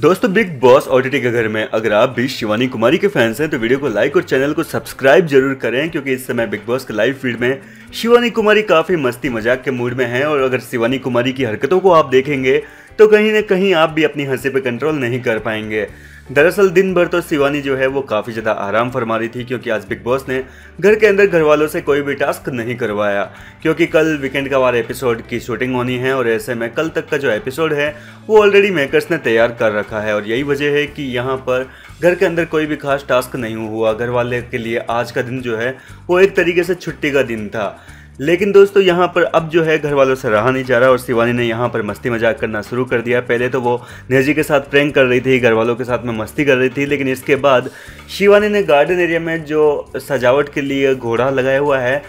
दोस्तों big boss ऑडिटी के घर में अगर आप भी शिवानी कुमारी के फैंस हैं तो वीडियो को लाइक और चैनल को सब्सक्राइब जरूर करें क्योंकि इस समय बिग बॉस के लाइव फीड में शिवानी कुमारी काफ़ी मस्ती मजाक के मूड में हैं और अगर शिवानी कुमारी की हरकतों को आप देखेंगे तो कहीं ना कहीं आप भी अपनी हंसी पर कंट्रोल नहीं कर पाएंगे दरअसल दिन भर तो शिवानी जो है वो काफ़ी ज़्यादा आराम फरमा रही थी क्योंकि आज बिग बॉस ने घर के अंदर घर वालों से कोई भी टास्क नहीं करवाया क्योंकि कल वीकेंड का वाला एपिसोड की शूटिंग होनी है और ऐसे में कल तक का जो एपिसोड है वो ऑलरेडी मेकर्स ने तैयार कर रखा है और यही वजह है कि यहाँ पर घर के अंदर कोई भी खास टास्क नहीं हुआ घर वाले के लिए आज का दिन जो है वो एक तरीके से छुट्टी का दिन था लेकिन दोस्तों यहाँ पर अब जो है घर वालों से रहा नहीं जा रहा और शिवानी ने यहाँ पर मस्ती मजाक करना शुरू कर दिया पहले तो वो नेहजी के साथ प्रैंक कर रही थी घर वालों के साथ में मस्ती कर रही थी लेकिन इसके बाद शिवानी ने गार्डन एरिया में जो सजावट के लिए घोड़ा लगाया हुआ है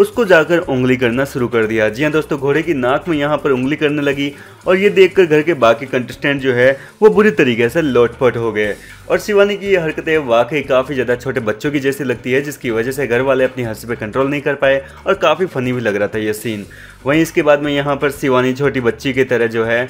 उसको जाकर उंगली करना शुरू कर दिया जी हाँ दोस्तों घोड़े की नाक में यहाँ पर उंगली करने लगी और ये देखकर घर के बाकी कंटेस्टेंट जो है वो बुरी तरीके से लोटपट हो गए और शिवानी की ये हरकतें वाकई काफ़ी ज़्यादा छोटे बच्चों की जैसी लगती है जिसकी वजह से घर वाले अपनी हंसी पे कंट्रोल नहीं कर पाए और काफ़ी फनी भी लग रहा था ये सीन वहीं इसके बाद में यहाँ पर शिवानी छोटी बच्ची की तरह जो है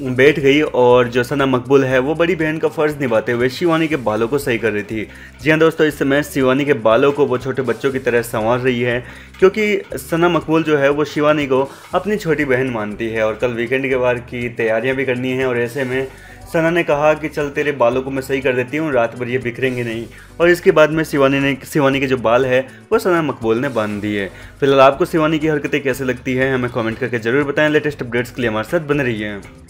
बैठ गई और जो सना मकबूल है वो बड़ी बहन का फ़र्ज़ निभाते हुए शिवानी के बालों को सही कर रही थी जी हाँ दोस्तों इस समय शिवानी के बालों को वो छोटे बच्चों की तरह संवार रही है क्योंकि सना मकबूल जो है वो शिवानी को अपनी छोटी बहन मानती है और कल वीकेंड के बाद की तैयारियाँ भी करनी है और ऐसे में सना ने कहा कि चल तेरे बालों को मैं सही कर देती हूँ रात भर ये बिखरेंगे नहीं और इसके बाद में शिवानी ने शिवानी के जो बाल है वो सना मकबूल ने बांध दिए फिलहाल आपको शिवानी की हरकतें कैसे लगती है हमें कमेंट करके ज़रूर बताएं लेटेस्ट अपडेट्स के लिए हमारे साथ बने है